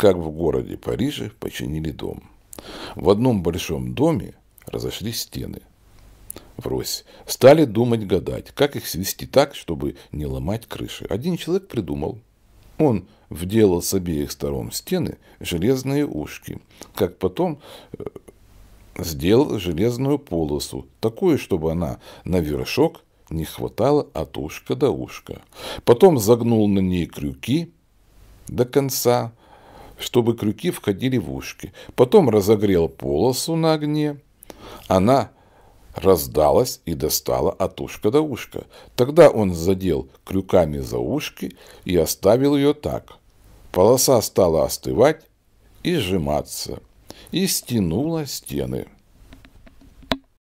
как в городе Париже починили дом. В одном большом доме разошлись стены. Врозь. Стали думать, гадать, как их свести так, чтобы не ломать крыши. Один человек придумал. Он вделал с обеих сторон стены железные ушки, как потом э, сделал железную полосу, такую, чтобы она на вершок не хватала от ушка до ушка. Потом загнул на ней крюки до конца, чтобы крюки входили в ушки. Потом разогрел полосу на огне. Она раздалась и достала от ушка до ушка. Тогда он задел крюками за ушки и оставил ее так. Полоса стала остывать и сжиматься, и стянула стены.